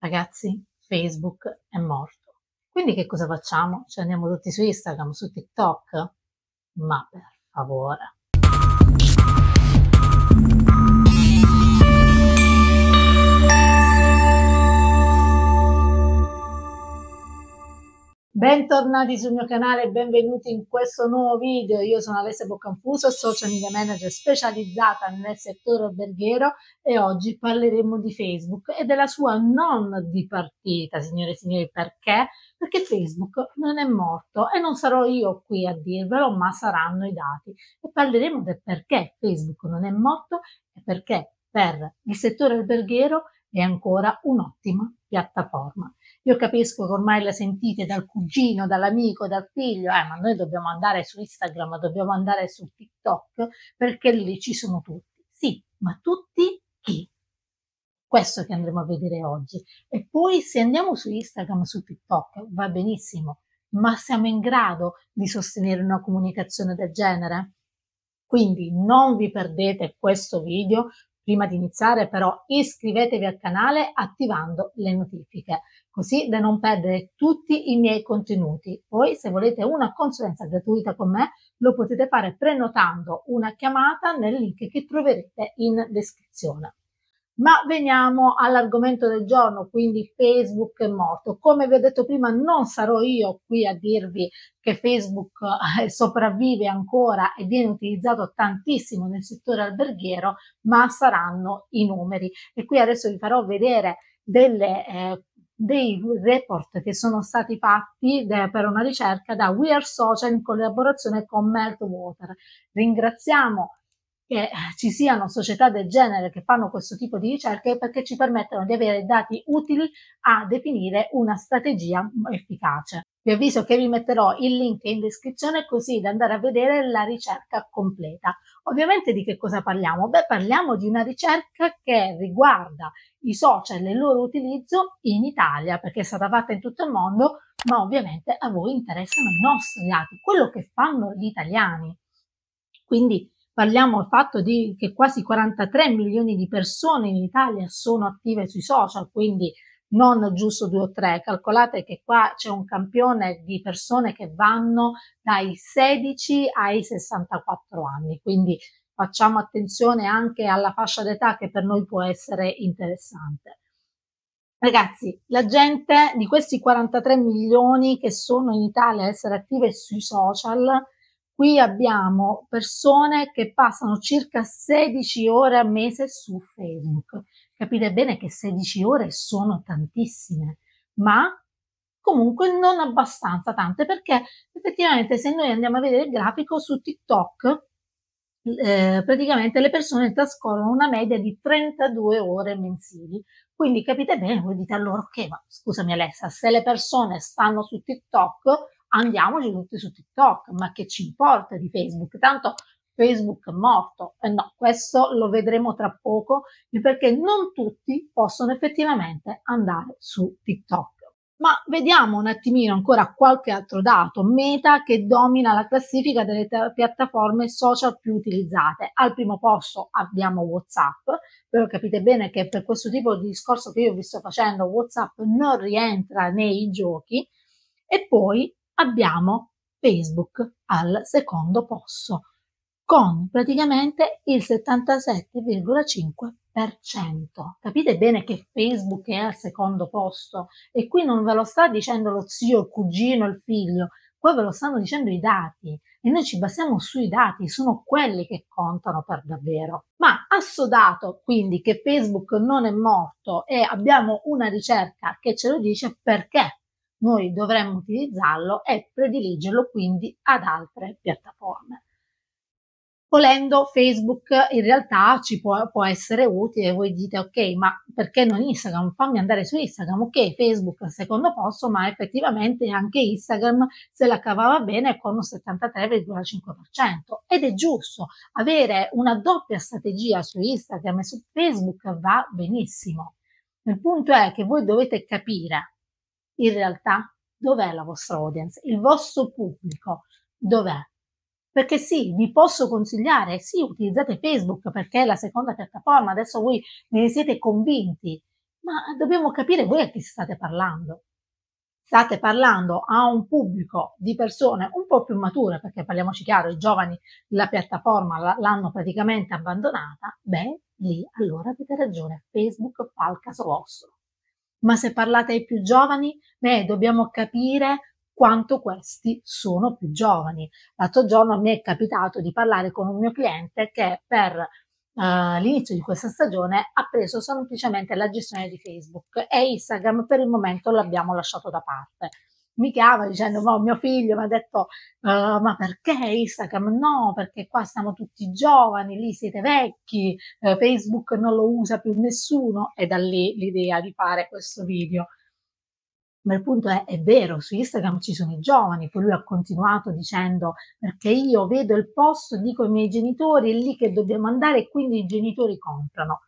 Ragazzi, Facebook è morto. Quindi che cosa facciamo? Ci andiamo tutti su Instagram, su TikTok? Ma per favore. Bentornati sul mio canale e benvenuti in questo nuovo video. Io sono Alessia Boccanfuso, social media manager specializzata nel settore alberghiero e oggi parleremo di Facebook e della sua non dipartita, signore e signori, perché? Perché Facebook non è morto e non sarò io qui a dirvelo, ma saranno i dati e parleremo del perché Facebook non è morto e perché per il settore alberghiero è ancora un'ottima piattaforma. Io capisco che ormai la sentite dal cugino, dall'amico, dal figlio, eh, ma noi dobbiamo andare su Instagram, dobbiamo andare su TikTok perché lì ci sono tutti. Sì, ma tutti chi? Questo che andremo a vedere oggi. E poi se andiamo su Instagram, su TikTok, va benissimo, ma siamo in grado di sostenere una comunicazione del genere? Quindi non vi perdete questo video Prima di iniziare però iscrivetevi al canale attivando le notifiche, così da non perdere tutti i miei contenuti. Poi se volete una consulenza gratuita con me lo potete fare prenotando una chiamata nel link che troverete in descrizione. Ma veniamo all'argomento del giorno, quindi Facebook è morto. Come vi ho detto prima, non sarò io qui a dirvi che Facebook eh, sopravvive ancora e viene utilizzato tantissimo nel settore alberghiero, ma saranno i numeri. E qui adesso vi farò vedere delle, eh, dei report che sono stati fatti de, eh, per una ricerca da We Are Social in collaborazione con Meltwater. Ringraziamo che eh, ci siano società del genere che fanno questo tipo di ricerche perché ci permettono di avere dati utili a definire una strategia mm, efficace. Vi avviso che vi metterò il link in descrizione così da andare a vedere la ricerca completa. Ovviamente di che cosa parliamo? Beh, parliamo di una ricerca che riguarda i social e il loro utilizzo in Italia, perché è stata fatta in tutto il mondo, ma ovviamente a voi interessano i nostri dati, quello che fanno gli italiani. Quindi parliamo del fatto di, che quasi 43 milioni di persone in Italia sono attive sui social, quindi non giusto due o tre. Calcolate che qua c'è un campione di persone che vanno dai 16 ai 64 anni, quindi facciamo attenzione anche alla fascia d'età che per noi può essere interessante. Ragazzi, la gente di questi 43 milioni che sono in Italia a essere attive sui social, Qui abbiamo persone che passano circa 16 ore al mese su Facebook. Capite bene che 16 ore sono tantissime, ma comunque non abbastanza tante perché effettivamente se noi andiamo a vedere il grafico su TikTok eh, praticamente le persone trascorrono una media di 32 ore mensili quindi capite bene voi dite allora ok ma scusami Alessa se le persone stanno su TikTok andiamoci tutti su TikTok, ma che ci importa di Facebook? Tanto Facebook è morto. E eh no, questo lo vedremo tra poco, perché non tutti possono effettivamente andare su TikTok. Ma vediamo un attimino ancora qualche altro dato. Meta che domina la classifica delle te- piattaforme social più utilizzate. Al primo posto abbiamo WhatsApp, però capite bene che per questo tipo di discorso che io vi sto facendo WhatsApp non rientra nei giochi. E poi abbiamo Facebook al secondo posto con praticamente il 77,5%. Capite bene che Facebook è al secondo posto e qui non ve lo sta dicendo lo zio, il cugino, il figlio, qua ve lo stanno dicendo i dati e noi ci basiamo sui dati, sono quelli che contano per davvero. Ma assodato quindi che Facebook non è morto e abbiamo una ricerca che ce lo dice perché noi dovremmo utilizzarlo e prediligerlo quindi ad altre piattaforme. Volendo Facebook in realtà ci può, può essere utile, voi dite ok ma perché non Instagram? Fammi andare su Instagram, ok Facebook al secondo posto ma effettivamente anche Instagram se la cavava bene con un 73,5% ed è giusto, avere una doppia strategia su Instagram e su Facebook va benissimo. Il punto è che voi dovete capire in realtà dov'è la vostra audience, il vostro pubblico, dov'è? Perché sì, vi posso consigliare, sì, utilizzate Facebook perché è la seconda piattaforma, adesso voi ne siete convinti, ma dobbiamo capire voi a chi state parlando. State parlando a un pubblico di persone un po' più mature, perché parliamoci chiaro, i giovani la piattaforma l'hanno praticamente abbandonata, beh, lì allora avete ragione, Facebook fa il caso vostro ma se parlate ai più giovani, beh, dobbiamo capire quanto questi sono più giovani. L'altro giorno a me è capitato di parlare con un mio cliente che per uh, l'inizio di questa stagione ha preso semplicemente la gestione di Facebook e Instagram per il momento l'abbiamo lasciato da parte mi chiama dicendo ma mio figlio mi ha detto uh, ma perché Instagram no perché qua siamo tutti giovani lì siete vecchi uh, Facebook non lo usa più nessuno e da lì l'idea di fare questo video ma il punto è è vero su Instagram ci sono i giovani poi lui ha continuato dicendo perché io vedo il post dico ai miei genitori è lì che dobbiamo andare e quindi i genitori comprano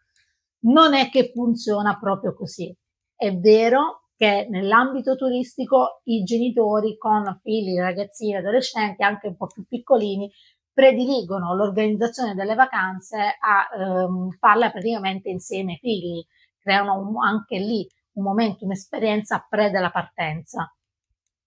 non è che funziona proprio così è vero che nell'ambito turistico i genitori con figli, ragazzini, adolescenti, anche un po' più piccolini, prediligono l'organizzazione delle vacanze a ehm, farla praticamente insieme ai figli, creano un, anche lì un momento, un'esperienza pre della partenza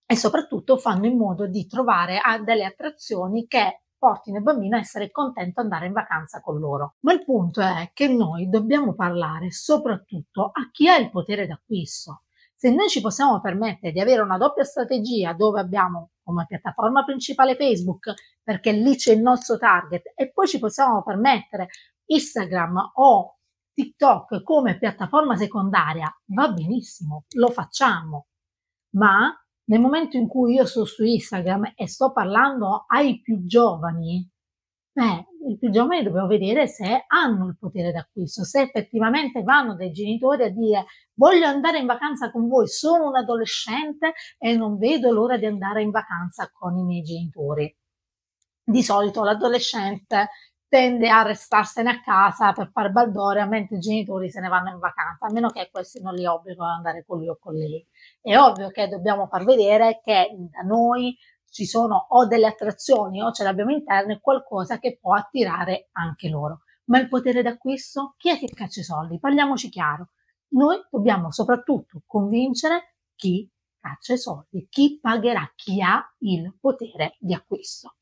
e soprattutto fanno in modo di trovare ah, delle attrazioni che portino il bambino a essere contento di andare in vacanza con loro. Ma il punto è che noi dobbiamo parlare soprattutto a chi ha il potere d'acquisto, se noi ci possiamo permettere di avere una doppia strategia dove abbiamo come piattaforma principale Facebook, perché lì c'è il nostro target, e poi ci possiamo permettere Instagram o TikTok come piattaforma secondaria, va benissimo, lo facciamo. Ma nel momento in cui io sto su Instagram e sto parlando ai più giovani, Beh, i più giovani dobbiamo vedere se hanno il potere d'acquisto, se effettivamente vanno dai genitori a dire voglio andare in vacanza con voi, sono un adolescente e non vedo l'ora di andare in vacanza con i miei genitori. Di solito l'adolescente tende a restarsene a casa per fare baldoria mentre i genitori se ne vanno in vacanza, a meno che questi non li obbligano ad andare con lui o con lei. È ovvio che dobbiamo far vedere che da noi ci sono o delle attrazioni o ce l'abbiamo interna, è qualcosa che può attirare anche loro. Ma il potere d'acquisto? Chi è che caccia i soldi? Parliamoci chiaro. Noi dobbiamo soprattutto convincere chi caccia i soldi, chi pagherà, chi ha il potere di acquisto.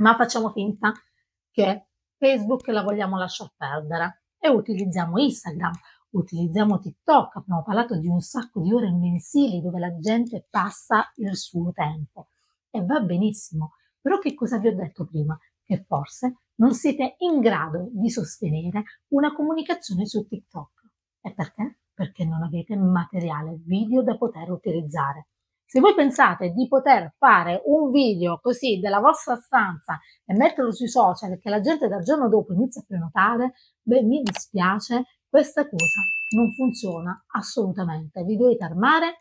Ma facciamo finta che Facebook la vogliamo lasciar perdere e utilizziamo Instagram, utilizziamo TikTok, abbiamo parlato di un sacco di ore mensili dove la gente passa il suo tempo e va benissimo. Però che cosa vi ho detto prima? Che forse non siete in grado di sostenere una comunicazione su TikTok. E perché? Perché non avete materiale video da poter utilizzare. Se voi pensate di poter fare un video così della vostra stanza e metterlo sui social che la gente dal giorno dopo inizia a prenotare, beh, mi dispiace, questa cosa non funziona assolutamente. Vi dovete armare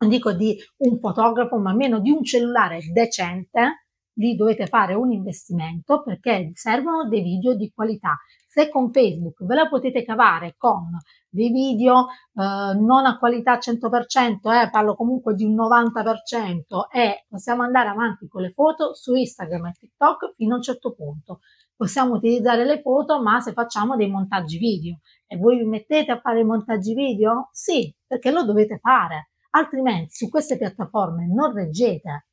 non dico di un fotografo, ma almeno di un cellulare decente, lì dovete fare un investimento perché servono dei video di qualità. Se con Facebook ve la potete cavare con dei video eh, non a qualità 100%, eh, parlo comunque di un 90% e possiamo andare avanti con le foto su Instagram e TikTok fino a un certo punto. Possiamo utilizzare le foto, ma se facciamo dei montaggi video e voi vi mettete a fare i montaggi video? Sì, perché lo dovete fare altrimenti su queste piattaforme non reggete.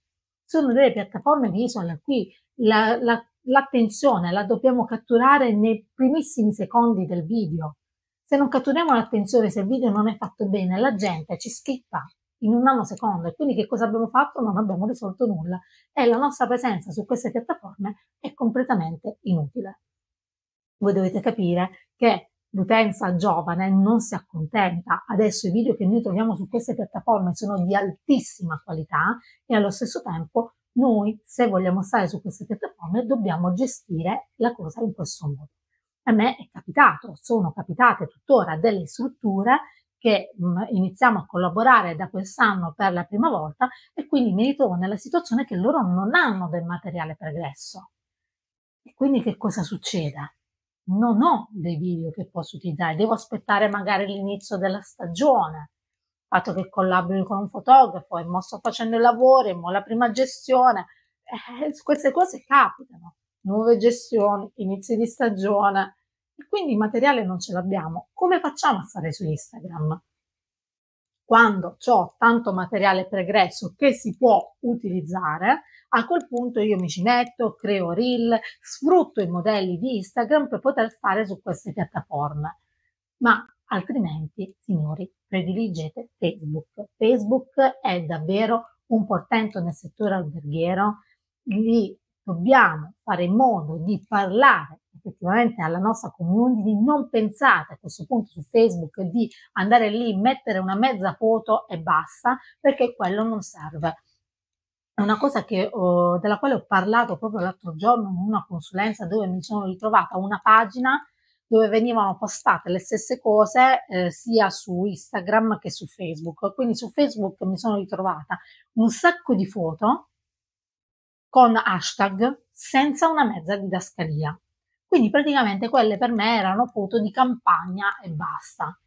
Sono delle piattaforme che sono in cui la, la, l'attenzione la dobbiamo catturare nei primissimi secondi del video. Se non catturiamo l'attenzione, se il video non è fatto bene, la gente ci schippa in un nanosecondo e quindi che cosa abbiamo fatto? Non abbiamo risolto nulla e la nostra presenza su queste piattaforme è completamente inutile. Voi dovete capire che l'utenza giovane non si accontenta. Adesso i video che noi troviamo su queste piattaforme sono di altissima qualità e allo stesso tempo noi, se vogliamo stare su queste piattaforme, dobbiamo gestire la cosa in questo modo. A me è capitato, sono capitate tuttora delle strutture che mh, iniziamo a collaborare da quest'anno per la prima volta e quindi mi ritrovo nella situazione che loro non hanno del materiale pregresso. E quindi che cosa succede? non ho dei video che posso utilizzare, devo aspettare magari l'inizio della stagione. Il fatto che collabori con un fotografo e mo sto facendo il lavoro, mo la prima gestione, eh, queste cose capitano, nuove gestioni, inizi di stagione e quindi il materiale non ce l'abbiamo. Come facciamo a stare su Instagram? Quando ho tanto materiale pregresso che si può utilizzare, a quel punto io mi ci metto, creo reel, sfrutto i modelli di Instagram per poter stare su queste piattaforme. Ma altrimenti, signori, prediligete Facebook. Facebook è davvero un portento nel settore alberghiero. Lì dobbiamo fare in modo di parlare effettivamente alla nostra community, non pensate a questo punto su Facebook di andare lì, mettere una mezza foto e basta, perché quello non serve è una cosa che, oh, della quale ho parlato proprio l'altro giorno in una consulenza dove mi sono ritrovata una pagina dove venivano postate le stesse cose eh, sia su Instagram che su Facebook. Quindi su Facebook mi sono ritrovata un sacco di foto con hashtag senza una mezza didascalia. Quindi praticamente quelle per me erano foto di campagna e basta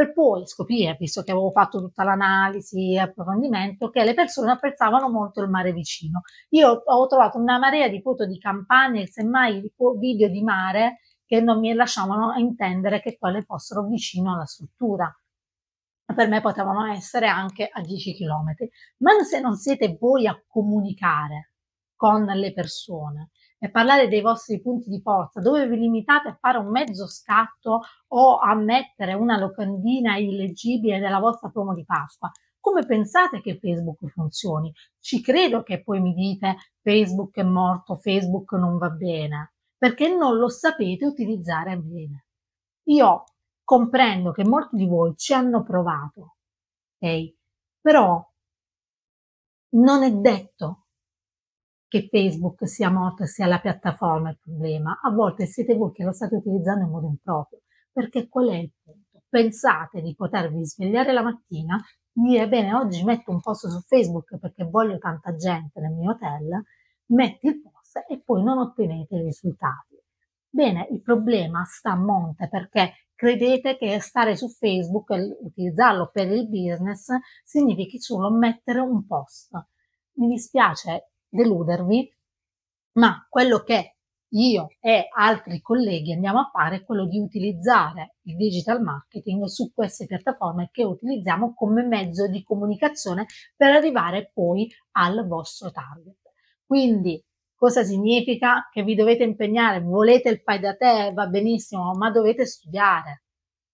per poi scoprire, visto che avevo fatto tutta l'analisi e approfondimento, che le persone apprezzavano molto il mare vicino. Io ho trovato una marea di foto di campagne, semmai video di mare, che non mi lasciavano intendere che quelle fossero vicino alla struttura per me potevano essere anche a 10 km. Ma se non siete voi a comunicare con le persone e parlare dei vostri punti di forza, dove vi limitate a fare un mezzo scatto o a mettere una locandina illeggibile della vostra promo di Pasqua. Come pensate che Facebook funzioni? Ci credo che poi mi dite Facebook è morto, Facebook non va bene, perché non lo sapete utilizzare bene. Io comprendo che molti di voi ci hanno provato, ok? Però non è detto che Facebook sia morto e sia la piattaforma il problema, a volte siete voi che lo state utilizzando in modo improprio, perché qual è il punto? Pensate di potervi svegliare la mattina, dire bene, oggi metto un post su Facebook perché voglio tanta gente nel mio hotel, metti il post e poi non ottenete i risultati. Bene, il problema sta a monte perché credete che stare su Facebook e utilizzarlo per il business significhi solo mettere un post. Mi dispiace, deludervi, ma quello che io e altri colleghi andiamo a fare è quello di utilizzare il digital marketing su queste piattaforme che utilizziamo come mezzo di comunicazione per arrivare poi al vostro target. Quindi cosa significa che vi dovete impegnare? Volete il fai da te, va benissimo, ma dovete studiare,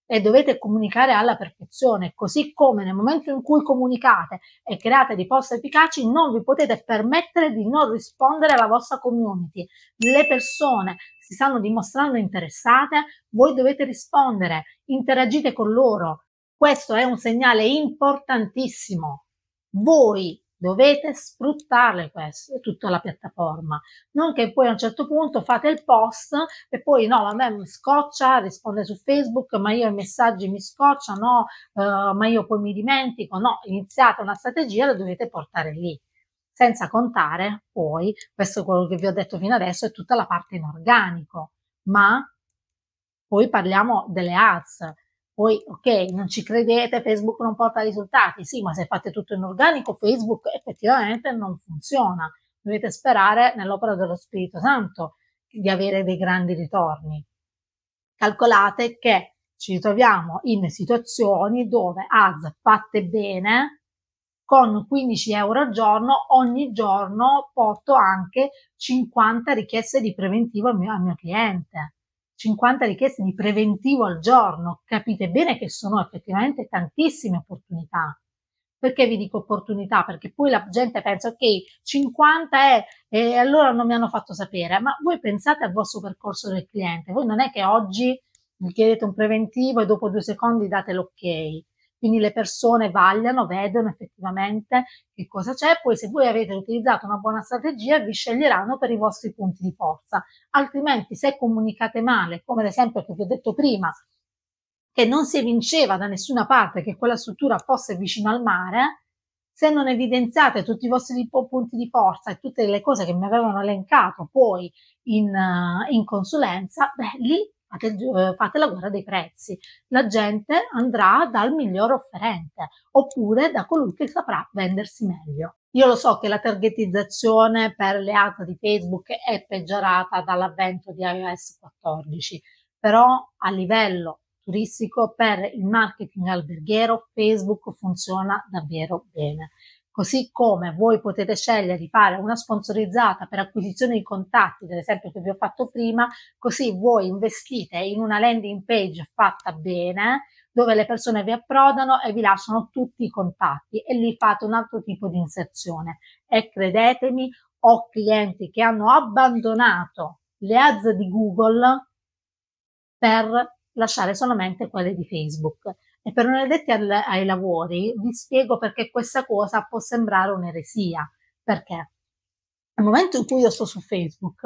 e dovete comunicare alla perfezione, così come nel momento in cui comunicate e create riposte efficaci non vi potete permettere di non rispondere alla vostra community. Le persone si stanno dimostrando interessate, voi dovete rispondere, interagite con loro. Questo è un segnale importantissimo. Voi Dovete sfruttare questo, tutta la piattaforma, non che poi a un certo punto fate il post e poi no, a me mi scoccia, risponde su Facebook, ma io i messaggi mi scocciano, no, eh, ma io poi mi dimentico, no, iniziate una strategia, e la dovete portare lì senza contare poi, questo è quello che vi ho detto fino adesso, è tutta la parte in organico, ma poi parliamo delle ads, poi, ok, non ci credete, Facebook non porta risultati. Sì, ma se fate tutto in organico, Facebook effettivamente non funziona. Dovete sperare nell'opera dello Spirito Santo di avere dei grandi ritorni. Calcolate che ci ritroviamo in situazioni dove ads fatte bene con 15 euro al giorno, ogni giorno porto anche 50 richieste di preventivo al mio, al mio cliente 50 richieste di preventivo al giorno, capite bene che sono effettivamente tantissime opportunità. Perché vi dico opportunità? Perché poi la gente pensa, ok, 50 è e allora non mi hanno fatto sapere, ma voi pensate al vostro percorso del cliente, voi non è che oggi mi chiedete un preventivo e dopo due secondi date l'ok quindi le persone vagliano, vedono effettivamente che cosa c'è, poi se voi avete utilizzato una buona strategia vi sceglieranno per i vostri punti di forza, altrimenti se comunicate male, come ad esempio che vi ho detto prima, che non si evinceva da nessuna parte che quella struttura fosse vicino al mare, se non evidenziate tutti i vostri punti di forza e tutte le cose che mi avevano elencato poi in, eh, in consulenza, beh, lì fate, eh, fate la guerra dei prezzi. La gente andrà dal miglior offerente oppure da colui che saprà vendersi meglio. Io lo so che la targetizzazione per le ads di Facebook è peggiorata dall'avvento di iOS 14, però a livello turistico per il marketing alberghiero Facebook funziona davvero bene. Così come voi potete scegliere di fare una sponsorizzata per acquisizione di contatti, per esempio che vi ho fatto prima, così voi investite in una landing page fatta bene, dove le persone vi approdano e vi lasciano tutti i contatti e lì fate un altro tipo di inserzione. E credetemi, ho clienti che hanno abbandonato le ads di Google per lasciare solamente quelle di Facebook. E per non addetti al, ai lavori vi spiego perché questa cosa può sembrare un'eresia. Perché? Nel momento in cui io sto su Facebook,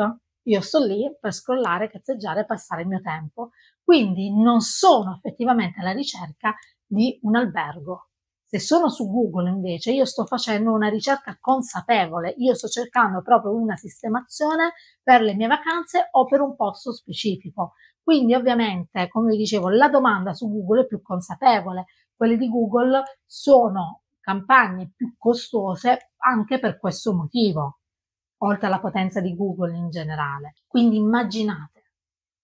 io sto lì per scrollare, cazzeggiare, e passare il mio tempo. Quindi non sono effettivamente alla ricerca di un albergo, se sono su Google invece io sto facendo una ricerca consapevole, io sto cercando proprio una sistemazione per le mie vacanze o per un posto specifico. Quindi ovviamente, come vi dicevo, la domanda su Google è più consapevole. Quelle di Google sono campagne più costose anche per questo motivo, oltre alla potenza di Google in generale. Quindi immaginate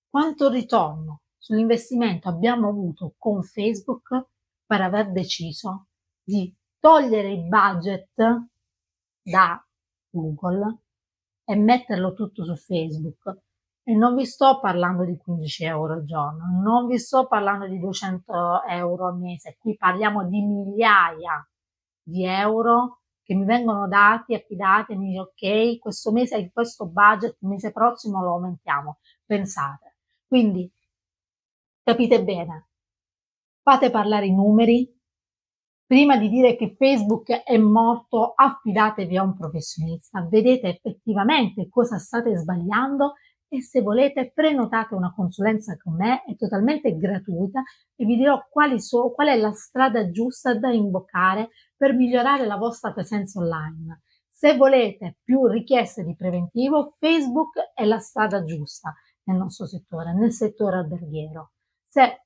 quanto ritorno sull'investimento abbiamo avuto con Facebook per aver deciso di togliere il budget da Google e metterlo tutto su Facebook. E non vi sto parlando di 15 euro al giorno, non vi sto parlando di 200 euro al mese, qui parliamo di migliaia di euro che mi vengono dati, affidati, e mi dice ok, questo mese hai questo budget, il mese prossimo lo aumentiamo. Pensate. Quindi capite bene, fate parlare i numeri, Prima di dire che Facebook è morto, affidatevi a un professionista, vedete effettivamente cosa state sbagliando e se volete prenotate una consulenza con me, è totalmente gratuita e vi dirò so, qual è la strada giusta da imboccare per migliorare la vostra presenza online. Se volete più richieste di preventivo, Facebook è la strada giusta nel nostro settore, nel settore alberghiero. Se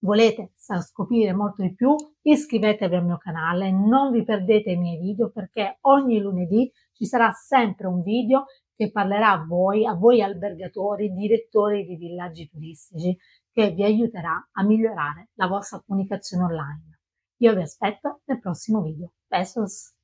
volete scoprire molto di più, iscrivetevi al mio canale, non vi perdete i miei video perché ogni lunedì ci sarà sempre un video che parlerà a voi, a voi albergatori, direttori di villaggi turistici, che vi aiuterà a migliorare la vostra comunicazione online. Io vi aspetto nel prossimo video. Besos!